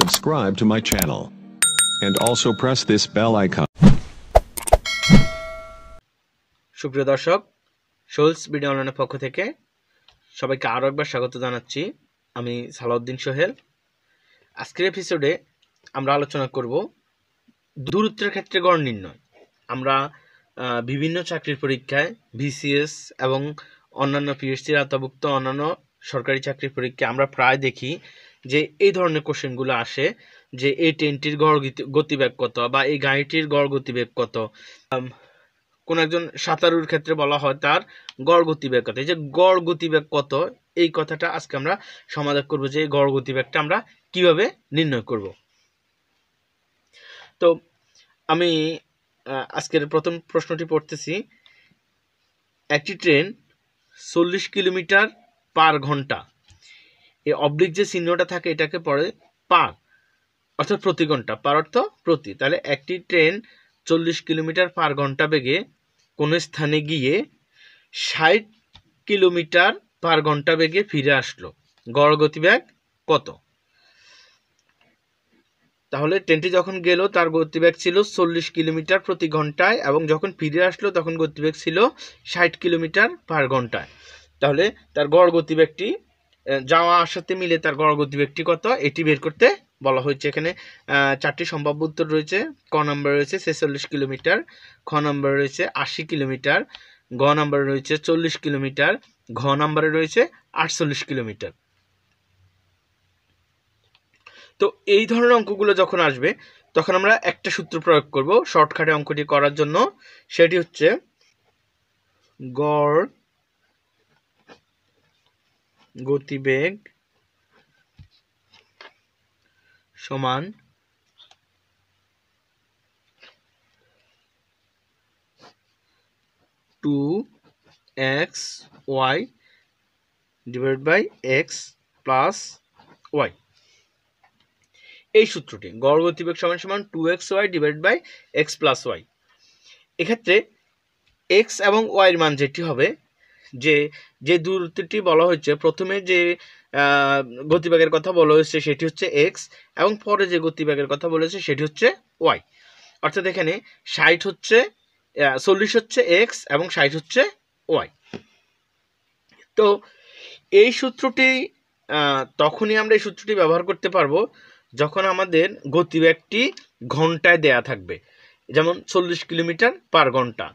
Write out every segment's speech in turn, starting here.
subscribe to my channel. And also press this bell icon. শুভ দর্শক sols video অনলাইনের পক্ষ থেকে সবাইকে আরো একবার স্বাগত জানাচ্ছি আমি সালাউদ্দিন সোহেল আজকের এপিসোডে আমরা আলোচনা করব দূরত্বের ক্ষেত্রে গড় নির্ণয় আমরা বিভিন্ন চাকরির পরীক্ষায় বিসিএস এবং অন্যান্য পিএইচসির আওতাভুক্ত অন্যান্য সরকারি চাকরির পরীক্ষায় আমরা প্রায় দেখি যে এই ধরনের কোশ্চেনগুলো আসে যে এই ট্রেনটির গড় গতিবেগ কত বা এই গাড়িটির গড় গতিবেগ কত কোন একজন সাঁতারুর ক্ষেত্রে বলা হয় তার গড় গতিবেগ কত এই যে গড় গতিবেগ কত এই কথাটা আজকে আমরা সমাধান করব যে এই গড় গতিবেগটা আমরা কিভাবে নির্ণয় করব তো আমি আজকের প্রথম প্রশ্নটি পড়তেছি একটি ট্রেন চল্লিশ কিলোমিটার পার ঘন্টা এই অবলিক যে চিহ্নটা থাকে এটাকে পড়ে পার অর্থাৎ প্রতি ঘন্টা পার অর্থ প্রতি তাহলে একটি ট্রেন চল্লিশ কিলোমিটার পার ঘন্টা বেগে কোনো স্থানে গিয়ে ষাট কিলোমিটার পার ঘন্টা বেগে ফিরে আসলো গড় গতিবেগ কত তাহলে ট্রেনটি যখন গেল তার গতিবেগ ছিল চল্লিশ কিলোমিটার প্রতি ঘন্টায় এবং যখন ফিরে আসলো তখন গতিবেগ ছিল ষাট কিলোমিটার পার ঘন্টায় তাহলে তার গড় গতিবেগটি যাওয়া আসাতে মিলে তার গড়গতি ব্যক্তি কত এটি বের করতে বলা হয়েছে এখানে চারটি সম্ভাব্য উত্তর রয়েছে ক নম্বর রয়েছে ছেচল্লিশ কিলোমিটার খ নম্বর রয়েছে আশি কিলোমিটার গ নম্বরে রয়েছে চল্লিশ কিলোমিটার ঘ নম্বরে রয়েছে আটচল্লিশ কিলোমিটার তো এই ধরনের অঙ্কগুলো যখন আসবে তখন আমরা একটা সূত্র প্রয়োগ করব শর্টকাটে অঙ্কটি করার জন্য সেটি হচ্ছে গড় গতিবেগ সমান two x y divide by x plus y এই সূত্রটি গড় গতিবেগ সমান সমান two x y divide by x plus y এক্ষেত্রে এক্স এবং ওয়াইয়ের মান যেটি হবে যে যে দূরত্বটি বলা হয়েছে প্রথমে যে গতিবেগের কথা বলা হয়েছে সেটি হচ্ছে এক্স এবং পরে যে গতিবেগের কথা বলেছে সেটি হচ্ছে ওয়াই অর্থাৎ এখানে ষাট হচ্ছে চল্লিশ হচ্ছে এক্স এবং ষাট হচ্ছে ওয়াই তো এই সূত্রটি তখনই আমরা এই সূত্রটি ব্যবহার করতে পারবো যখন আমাদের গতিবেগটি ঘন্টায় দেয়া থাকবে যেমন চল্লিশ কিলোমিটার পার ঘন্টা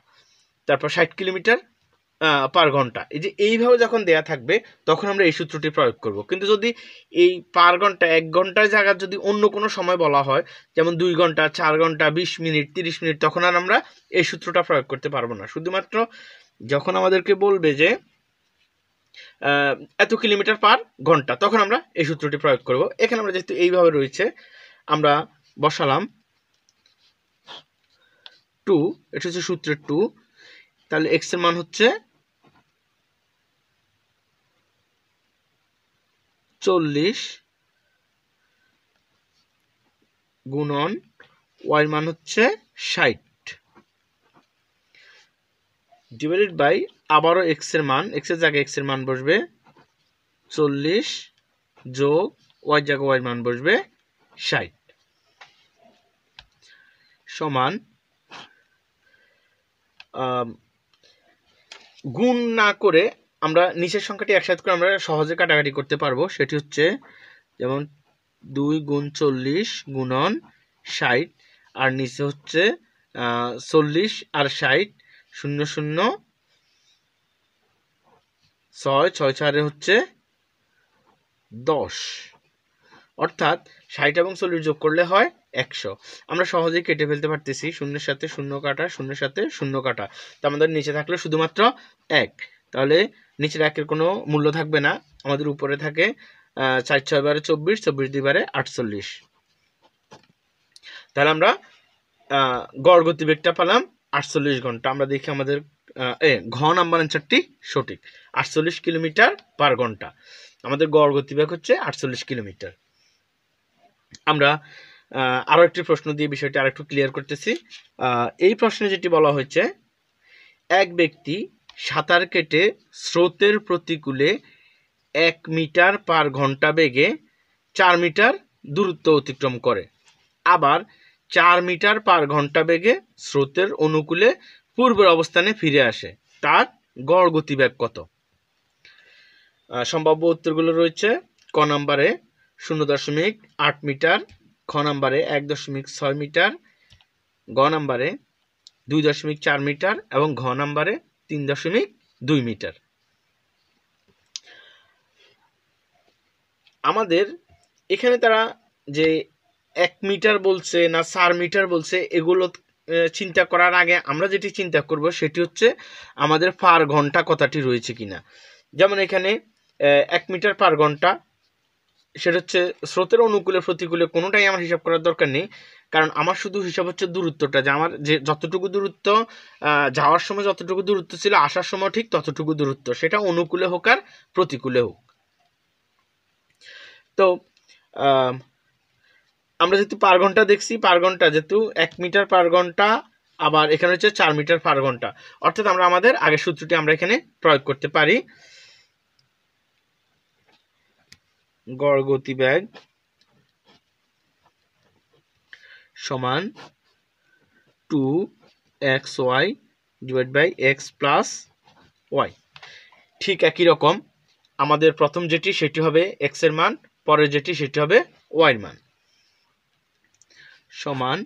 তারপর ষাট কিলোমিটার পার ঘন্টা এই যে এইভাবে যখন দেয়া থাকবে তখন আমরা এই সূত্রটি প্রয়োগ করব কিন্তু যদি এই পার ঘন্টা এক ঘন্টার জায়গায় যদি অন্য কোনো সময় বলা হয় যেমন দুই ঘন্টা চার ঘন্টা বিশ মিনিট তিরিশ মিনিট তখন আর আমরা এই সূত্রটা প্রয়োগ করতে পারবো না শুধুমাত্র যখন আমাদেরকে বলবে যে এত কিলোমিটার পার ঘন্টা তখন আমরা এই সূত্রটি প্রয়োগ করব এখানে আমরা যেহেতু এইভাবে রয়েছে আমরা বসালাম টু এটা হচ্ছে সূত্রের টু তাহলে এক্সের মান হচ্ছে চল্লিশ গুণন ওয়াই মান হচ্ছে ষাট ডিভাইডেড বাই আবারও এক্সের মান এক্সের জায়গায় এক্সের মান বসবে চল্লিশ যোগ ওয়াই জায়গায় ওয়াই মান বসবে ষাট সমান গুণ না করে আমরা নিচের সংখ্যাটি একসাথে করে আমরা সহজে কাটাকাটি করতে পারবো সেটি হচ্ছে যেমন দুই গুণ চল্লিশ গুণন ষাট আর নিচে হচ্ছে চল্লিশ আর ষাট শূন্য শূন্য ছয় ছয় চারে হচ্ছে দশ অর্থাৎ ষাট এবং চল্লিশ যোগ করলে হয় একশো আমরা সহজেই কেটে ফেলতে পারতেছি শূন্যের সাথে শূন্য কাটা শূন্যের সাথে শূন্য কাটা তো আমাদের নিচে থাকলো শুধুমাত্র এক তাহলে নিচের একের কোনো মূল্য থাকবে না আমাদের উপরে থাকে চার ছয় বারে চব্বিশ চব্বিশ দুই বারে আটচল্লিশ তাহলে আমরা গড় গতিবেগটা পেলাম আটচল্লিশ ঘন্টা আমরা দেখি আমাদের এ ঘ নাম্বার অ্যান্সারটি সঠিক আটচল্লিশ কিলোমিটার পার ঘন্টা আমাদের গড় গতিবেগ হচ্ছে আটচল্লিশ কিলোমিটার আমরা আরও একটি প্রশ্ন দিয়ে বিষয়টি আরেকটু ক্লিয়ার করতেছি এই প্রশ্নে যেটি বলা হয়েছে এক ব্যক্তি সাঁতার কেটে স্রোতের প্রতিকূলে এক মিটার পার ঘন্টা বেগে চার মিটার দূরত্ব অতিক্রম করে আবার চার মিটার পার ঘন্টা বেগে স্রোতের অনুকূলে পূর্বের অবস্থানে ফিরে আসে তার গড় গতিবেগ কত সম্ভাব্য উত্তরগুলো রয়েছে ক নম্বরে শূন্য দশমিক আট মিটার খ নম্বরে এক দশমিক ছয় মিটার গ নম্বরে দুই দশমিক চার মিটার এবং ঘ নম্বরে তিন দশমিক দুই মিটার আমাদের এখানে তারা যে এক মিটার বলছে না চার মিটার বলছে এগুলো চিন্তা করার আগে আমরা যেটি চিন্তা করব সেটি হচ্ছে আমাদের পার ঘন্টা কথাটি রয়েছে কিনা যেমন এখানে এক মিটার পার ঘন্টা সেটা হচ্ছে স্রোতের অনুকূলে প্রতিকূলে কোনোটাই আমার হিসাব করার দরকার নেই কারণ আমার শুধু হিসাব হচ্ছে দূরত্বটা যে আমার যে যতটুকু দূরত্ব যাওয়ার সময় যতটুকু দূরত্ব ছিল আসার সময় ঠিক ততটুকু দূরত্ব সেটা অনুকূলে হোক আর প্রতিকূলে হোক তো আমরা যেহেতু পার ঘন্টা দেখছি পার ঘন্টা যেহেতু এক মিটার পার ঘন্টা আবার এখানে হচ্ছে চার মিটার পার ঘন্টা অর্থাৎ আমরা আমাদের আগের সূত্রটি আমরা এখানে প্রয়োগ করতে পারি গড় গতিবেগ সমান two x y divide by x plus y ঠিক একই রকম আমাদের প্রথম যেটি সেটি হবে এক্সের মান পরের যেটি সেটি হবে ওয়াইয়ের মান সমান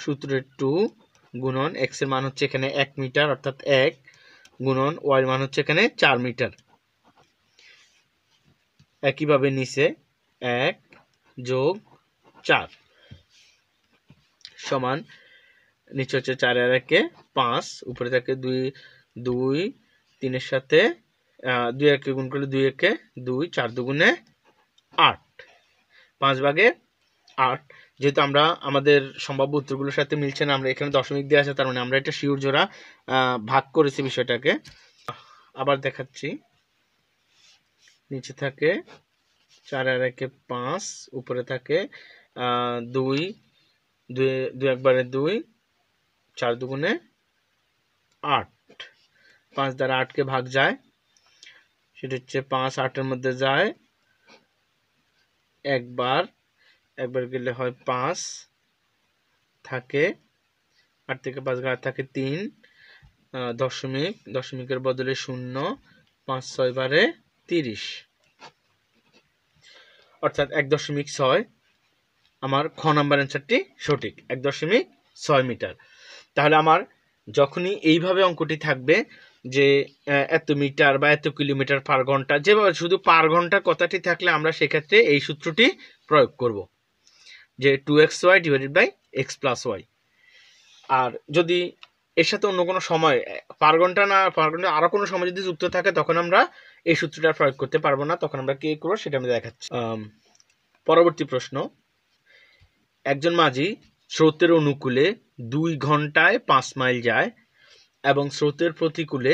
সূত্রের টু গুণন এক্সের মান হচ্ছে এখানে এক মিটার অর্থাৎ এক গুণন ওয়াইয়ের মান হচ্ছে এখানে চার মিটার একইভাবে নিচে এক যোগ চার সমান নিচে হচ্ছে চার আর একে পাঁচ উপরে থাকে দুই দুই তিনের সাথে দুই একে গুণ করলে দুই একে দুই চার দুগুণে আট পাঁচ ভাগে আট যেহেতু আমরা আমাদের সম্ভাব্য উত্তরগুলোর সাথে মিলছে না আমরা এখানে দশমিক দিয়ে আছে তার মানে আমরা এটা শিওর জোড়া ভাগ করেছি বিষয়টাকে আবার দেখাচ্ছি নিচে থাকে চার আর একে পাঁচ উপরে থাকে দুই দুই দুই একবারে দুই চার দুগুণে আট পাঁচ দ্বারা আটকে ভাগ যায় সেটা হচ্ছে পাঁচ আটের মধ্যে যায় একবার একবার গেলে হয় পাঁচ থাকে আট থেকে পাঁচ গাড়ি থাকে তিন দশমিক দশমিকের বদলে শূন্য পাঁচ ছয় বারে তিরিশ অর্থাৎ এক দশমিক ছয় আমার খ নাম্বার অ্যান্সারটি সঠিক এক দশমিক ছয় মিটার তাহলে আমার যখনই এইভাবে অঙ্কটি থাকবে যে এত মিটার বা এত কিলোমিটার পার ঘন্টা যেভাবে শুধু পার ঘন্টা কথাটি থাকলে আমরা সেক্ষেত্রে এই সূত্রটি প্রয়োগ করব যে two x y divided by x plus y আর যদি এর সাথে অন্য কোনো সময় পার ঘন্টা না পার ঘন্টা আরও কোনো সময় যদি যুক্ত থাকে তখন আমরা এই সূত্রটা প্রয়োগ করতে পারবো না তখন আমরা কী করবো সেটা আমি দেখাচ্ছি পরবর্তী প্রশ্ন একজন মাঝি স্রোতের অনুকূলে দুই ঘন্টায় পাঁচ মাইল যায় এবং স্রোতের প্রতিকূলে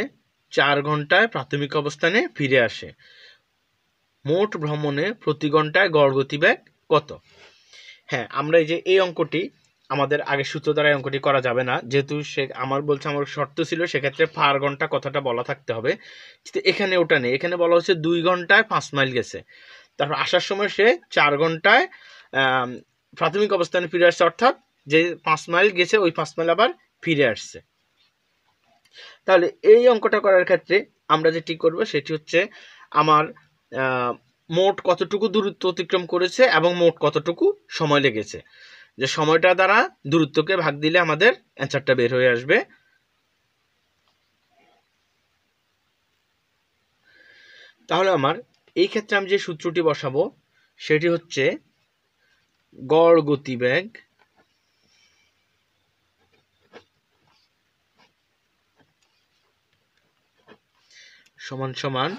চার ঘন্টায় প্রাথমিক অবস্থানে ফিরে আসে মোট ভ্রমণে প্রতি ঘন্টায় গড় গতিবেগ কত হ্যাঁ আমরা এই যে এই অঙ্কটি আমাদের আগে সূত্র দ্বারা এই অঙ্কটি করা যাবে না যেহেতু সে আমার বলছে আমার শর্ত ছিল সেক্ষেত্রে পার ঘন্টা কথাটা বলা থাকতে হবে কিন্তু এখানে ওটা নেই এখানে বলা হচ্ছে দুই ঘন্টায় পাঁচ মাইল গেছে তারপর আসার সময় সে চার ঘন্টায় প্রাথমিক অবস্থানে ফিরে আসছে অর্থাৎ যে পাঁচ মাইল গেছে ওই পাঁচ মাইল আবার ফিরে আসছে তাহলে এই অঙ্কটা করার ক্ষেত্রে আমরা যেটি করব সেটি হচ্ছে আমার মোট কতটুকু দূরত্ব অতিক্রম করেছে এবং মোট কতটুকু সময় লেগেছে যে সময়টা দ্বারা দূরত্বকে ভাগ দিলে আমাদের অ্যান্সারটা বের হয়ে আসবে তাহলে আমার এই ক্ষেত্রে আমি যে সূত্রটি বসাবো সেটি হচ্ছে গড় গতিবেগ সমান সমান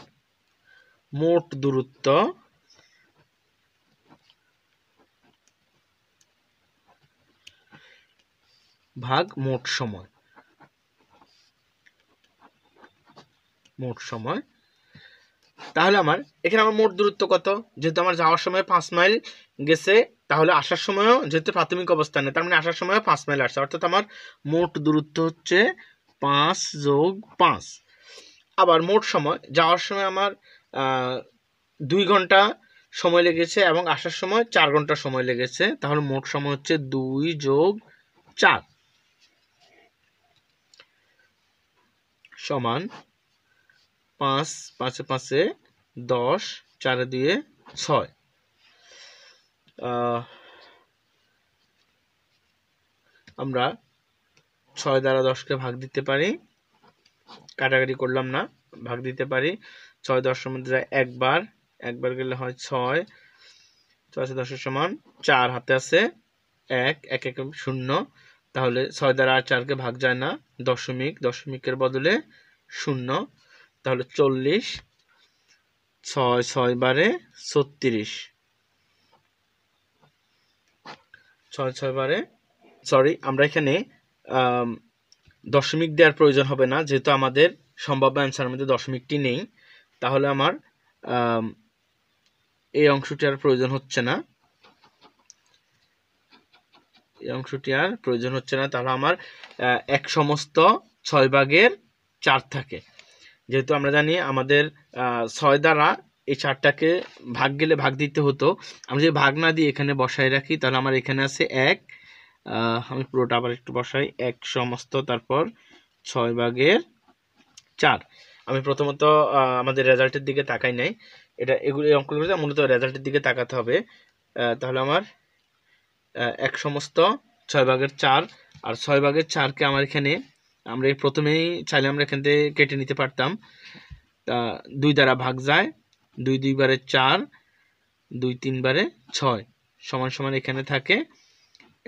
মোট দূরত্ব ভাগ মোট সময় মোট সময় তাহলে আমার এখানে আমার মোট দূরত্ব কত যেহেতু আমার যাওয়ার সময় পাঁচ মাইল গেছে তাহলে আসার সময়ও যেহেতু প্রাথমিক অবস্থানে তার মানে আসার সময় পাঁচ মাইল আসছে অর্থাৎ আমার মোট দূরত্ব হচ্ছে পাঁচ যোগ পাঁচ আবার মোট সময় যাওয়ার সময় আমার দুই ঘন্টা সময় লেগেছে এবং আসার সময় চার ঘন্টা সময় লেগেছে তাহলে মোট সময় হচ্ছে দুই যোগ চার সমান পাঁচ পাঁচে পাঁচে দশ চারে দিয়ে ছয় আমরা ছয় দ্বারা দশকে ভাগ দিতে পারি কাটাকাটি করলাম না ভাগ দিতে পারি ছয় দশের মধ্যে যায় একবার একবার গেলে হয় ছয় ছয় দশের সমান চার হাতে আছে এক এক এক শূন্য তাহলে ছয় দ্বারা আর চারকে ভাগ যায় না দশমিক দশমিকের বদলে শূন্য তাহলে চল্লিশ ছয় ছয় বারে ছত্রিশ ছয় ছয় বারে সরি আমরা এখানে দশমিক দেওয়ার প্রয়োজন হবে না যেহেতু আমাদের সম্ভাব্য অ্যান্সারের মধ্যে দশমিকটি নেই তাহলে আমার এই অংশটি আর প্রয়োজন হচ্ছে না এই অংশটি আর প্রয়োজন হচ্ছে না তাহলে আমার এক সমস্ত ছয় ভাগের চার থাকে যেহেতু আমরা জানি আমাদের ছয় দ্বারা এই চারটাকে ভাগ গেলে ভাগ দিতে হতো আমি যদি ভাগ না দিয়ে এখানে বসায় রাখি তাহলে আমার এখানে আছে এক আমি পুরোটা আবার একটু বসাই এক সমস্ত তারপর ছয় ভাগের চার আমি প্রথমত আমাদের রেজাল্টের দিকে তাকাই নাই এটা এগুলো অঙ্কগুলো মূলত রেজাল্টের দিকে তাকাতে হবে তাহলে আমার এক সমস্ত ছয় ভাগের চার আর ছয় ভাগের চারকে আমার এখানে আমরা এই প্রথমেই চাইলে আমরা এখান থেকে কেটে নিতে পারতাম তা দুই দ্বারা ভাগ যায় দুই দুইবারে চার দুই তিনবারে ছয় সমান সমান এখানে থাকে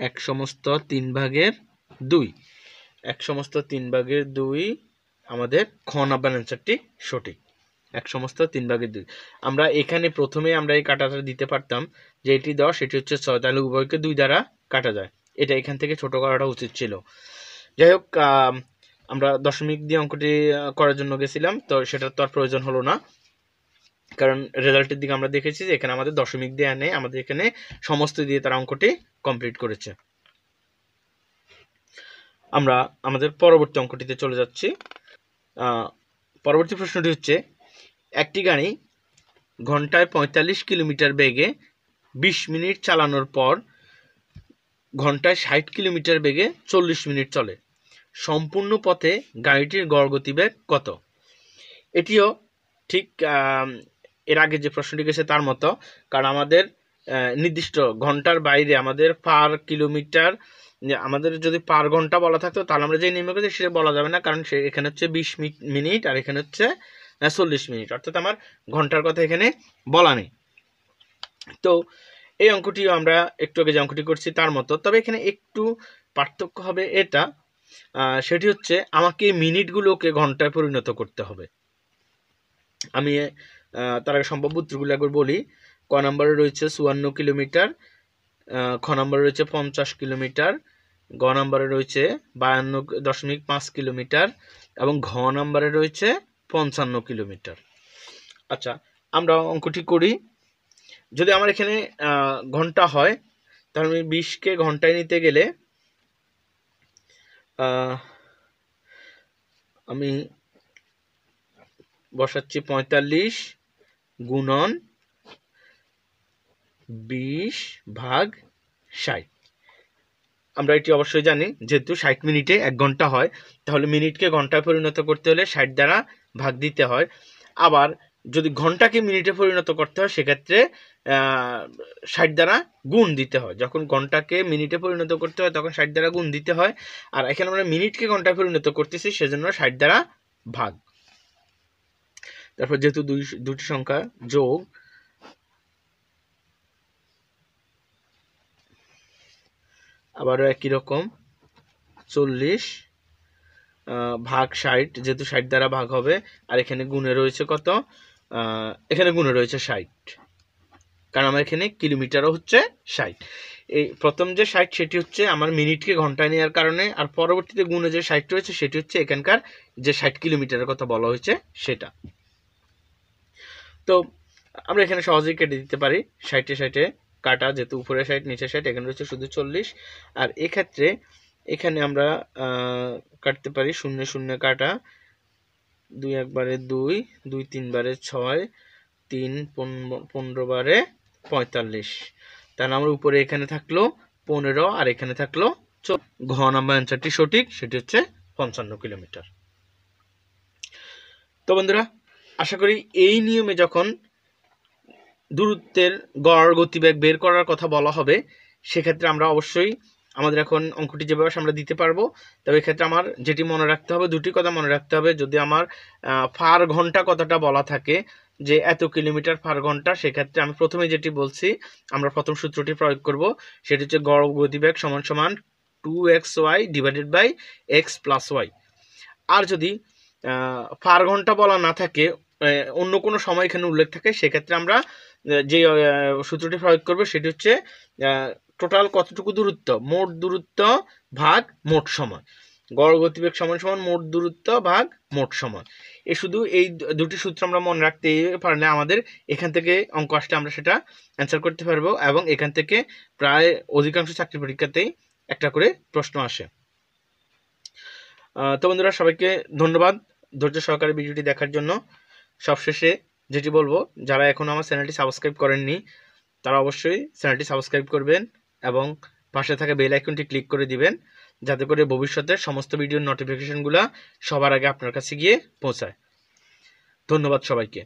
এক সমস্ত তিন ভাগের দুই এক সমস্ত তিন ভাগের দুই আমাদের খ নাম্বার অ্যান্সারটি সঠিক এক সমস্ত তিন ভাগের দুই আমরা এখানে প্রথমে আমরা এই কাটাটা দিতে পারতাম যে এটি দশ এটি হচ্ছে ছয় তাহলে উভয়কে দুই দ্বারা কাটা যায় এটা এখান থেকে ছোট করাটা উচিত ছিল যাই হোক আমরা দশমিক দিয়ে অঙ্কটি করার জন্য গেছিলাম তো সেটা তো আর প্রয়োজন হলো না কারণ রেজাল্টের দিকে আমরা দেখেছি যে এখানে আমাদের দশমিক দেওয়া নেই আমাদের এখানে সমস্ত দিয়ে তারা অঙ্কটি কমপ্লিট করেছে আমরা আমাদের পরবর্তী অঙ্কটিতে চলে যাচ্ছি পরবর্তী প্রশ্নটি হচ্ছে একটি গাড়ি ঘন্টায় ৪৫ কিলোমিটার বেগে ২০ মিনিট চালানোর পর ঘন্টায় ষাট কিলোমিটার বেগে চল্লিশ মিনিট চলে সম্পূর্ণ পথে গাড়িটির গড় গতিবেগ কত এটিও ঠিক এর আগে যে প্রশ্নটি গেছে তার মতো কারণ আমাদের নির্দিষ্ট ঘন্টার বাইরে আমাদের পার কিলোমিটার আমাদের যদি পার ঘন্টা বলা থাকতো তাহলে আমরা যে নিয়মে করছি সেটা বলা যাবে না কারণ সে এখানে হচ্ছে বিশ মিনিট আর এখানে হচ্ছে চল্লিশ মিনিট অর্থাৎ আমার ঘন্টার কথা এখানে বলা নেই তো এই অঙ্কটিও আমরা একটু আগে যে অঙ্কটি করছি তার মতো তবে এখানে একটু পার্থক্য হবে এটা সেটি হচ্ছে আমাকে মিনিটগুলোকে ঘন্টায় পরিণত করতে হবে আমি তার আগে সম্ভব উত্তরগুলো একবার বলি ক নম্বরে রয়েছে চুয়ান্ন কিলোমিটার খ নম্বরে রয়েছে পঞ্চাশ কিলোমিটার গ নম্বরে রয়েছে বায়ান্ন দশমিক পাঁচ কিলোমিটার এবং ঘ নম্বরে রয়েছে পঞ্চান্ন কিলোমিটার আচ্ছা আমরা অঙ্কটি করি যদি আমার এখানে ঘন্টা হয় তাহলে আমি বিশকে ঘন্টায় নিতে গেলে আমি বসাচ্ছি পঁয়তাল্লিশ গুণন বিশ ভাগ ষাট আমরা এটি অবশ্যই জানি যেহেতু ষাট মিনিটে এক ঘন্টা হয় তাহলে মিনিটকে ঘন্টায় পরিণত করতে হলে ষাট দ্বারা ভাগ দিতে হয় আবার যদি ঘন্টাকে মিনিটে পরিণত করতে হয় সেক্ষেত্রে ষাট দ্বারা গুণ দিতে হয় যখন ঘন্টাকে মিনিটে পরিণত করতে হয় তখন ষাট দ্বারা গুণ দিতে হয় আর এখানে আমরা মিনিটকে ঘন্টায় পরিণত করতেছি সেজন্য ষাট দ্বারা ভাগ তারপর যেহেতু দুই দুটি সংখ্যা যোগ আবারও একই রকম চল্লিশ ভাগ ষাট যেহেতু ষাট দ্বারা ভাগ হবে আর এখানে গুণে রয়েছে কত এখানে গুণে রয়েছে ষাট কারণ আমার এখানে কিলোমিটারও হচ্ছে ষাট এই প্রথম যে ষাট সেটি হচ্ছে আমার মিনিটকে ঘন্টায় নেওয়ার কারণে আর পরবর্তীতে গুণে যে ষাট রয়েছে সেটি হচ্ছে এখানকার যে ষাট কিলোমিটারের কথা বলা হয়েছে সেটা তো আমরা এখানে সহজেই কেটে দিতে পারি ষাটে ষাটে কাটা যেহেতু উপরে ষাট নিচে ষাট এখানে রয়েছে শুধু চল্লিশ আর এক্ষেত্রে এখানে আমরা কাটতে পারি শূন্য শূন্য কাটা দুই একবারে দুই দুই তিনবারে ছয় তিন পনেরো বারে পঁয়তাল্লিশ তাহলে আমার উপরে এখানে থাকলো পনেরো আর এখানে থাকলো ঘ নাম্বার অ্যান্সারটি সঠিক সেটি হচ্ছে পঞ্চান্ন কিলোমিটার তো বন্ধুরা আশা করি এই নিয়মে যখন দূরত্বের গড় গতিবেগ বের করার কথা বলা হবে সেক্ষেত্রে আমরা অবশ্যই আমাদের এখন অঙ্কটি যেভাবে আমরা দিতে পারবো তবে এক্ষেত্রে আমার যেটি মনে রাখতে হবে দুটি কথা মনে রাখতে হবে যদি আমার ফার ঘন্টা কথাটা বলা থাকে যে এত কিলোমিটার ফার ঘন্টা সেক্ষেত্রে আমি প্রথমে যেটি বলছি আমরা প্রথম সূত্রটি প্রয়োগ করব সেটি হচ্ছে গড় গতিবেগ সমান সমান two x y divided by x plus y আর যদি ফার ঘন্টা বলা না থাকে অন্য কোনো সময় এখানে উল্লেখ থাকে সেক্ষেত্রে আমরা যে সূত্রটি প্রয়োগ করব সেটি হচ্ছে টোটাল কতটুকু দূরত্ব মোট দূরত্ব ভাগ মোট সময় গড় গতিবেগ সমান সমান মোট দূরত্ব ভাগ মোট সময় এ শুধু এই দুটি সূত্র আমরা মনে রাখতে পারলে আমাদের এখান থেকে অঙ্ক আসলে আমরা সেটা অ্যান্সার করতে পারবো এবং এখান থেকে প্রায় অধিকাংশ চাকরি পরীক্ষাতেই একটা করে প্রশ্ন আসে তো বন্ধুরা সবাইকে ধন্যবাদ ধৈর্য সহকারে ভিডিওটি দেখার জন্য সবশেষে যেটি বলবো যারা এখন আমার চ্যানেলটি সাবস্ক্রাইব করেননি তারা অবশ্যই চ্যানেলটি সাবস্ক্রাইব করবেন এবং পাশে থাকা বেল আইকনটি ক্লিক করে দিবেন যাতে করে ভবিষ্যতে সমস্ত ভিডিওর নোটিফিকেশনগুলো সবার আগে আপনার কাছে গিয়ে পৌঁছায় ধন্যবাদ সবাইকে